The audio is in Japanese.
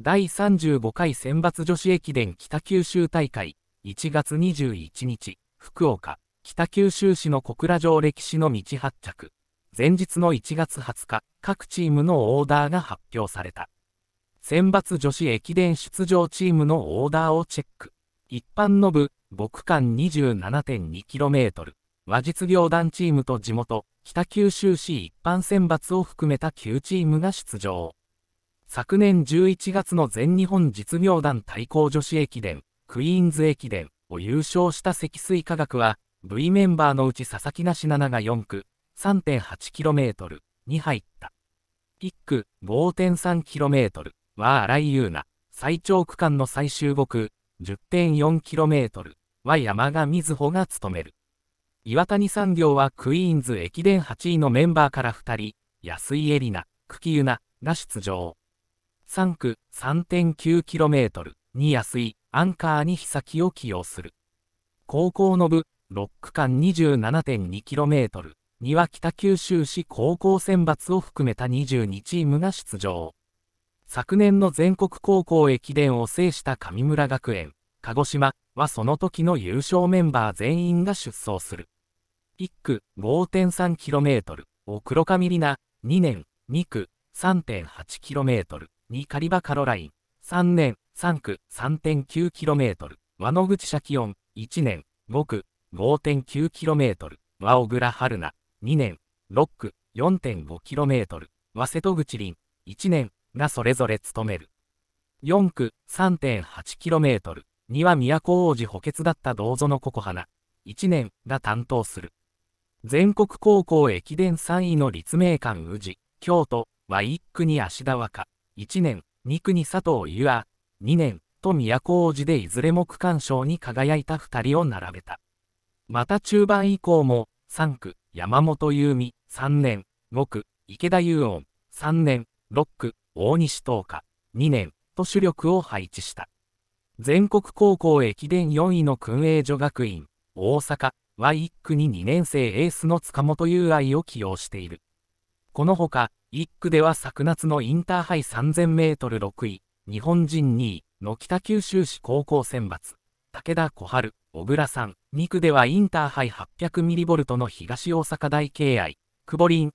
第35回選抜女子駅伝北九州大会1月21日福岡北九州市の小倉城歴史の道発着前日の1月20日各チームのオーダーが発表された選抜女子駅伝出場チームのオーダーをチェック一般の部5間 27.2km 和実業団チームと地元北九州市一般選抜を含めた9チームが出場昨年11月の全日本実業団対抗女子駅伝、クイーンズ駅伝を優勝した積水化学は、V メンバーのうち佐々木梨七が4区、3.8km に入った。1区、5.3km は荒井優奈、最長区間の最終5区、10.4km は山賀瑞穂が務める。岩谷産業はクイーンズ駅伝8位のメンバーから2人、安井絵里奈、久喜優奈が出場。3区 3.9km に安いアンカーに日先を起用する。高校の部6区間 27.2km には北九州市高校選抜を含めた22チームが出場。昨年の全国高校駅伝を制した神村学園、鹿児島はその時の優勝メンバー全員が出走する。1区 5.3km を黒上里奈、2年、2区 3.8km 2カリバカロライン、3年、3区 3.9km、和野口社気温、1年、5区 5.9km、和小倉春菜、2年、6区 4.5km、和瀬戸口林、1年がそれぞれ務める。4区 3.8km には都王子補欠だった銅像のココ花、1年が担当する。全国高校駅伝3位の立命館宇治、京都は1区に芦田若。1年、2区に佐藤優愛、2年、と都古寺でいずれも区間賞に輝いた2人を並べた。また中盤以降も、3区、山本優美、3年、5区、池田優音、3年、6区、大西東下、2年、と主力を配置した。全国高校駅伝4位の訓営女学院、大阪、は1区に2年生エースの塚本優愛を起用している。このほか、1区では昨夏のインターハイ 3000m6 位、日本人2位の北九州市高校選抜、武田小春、小倉さん、2区ではインターハイ 800mV の東大阪大敬愛、久保林、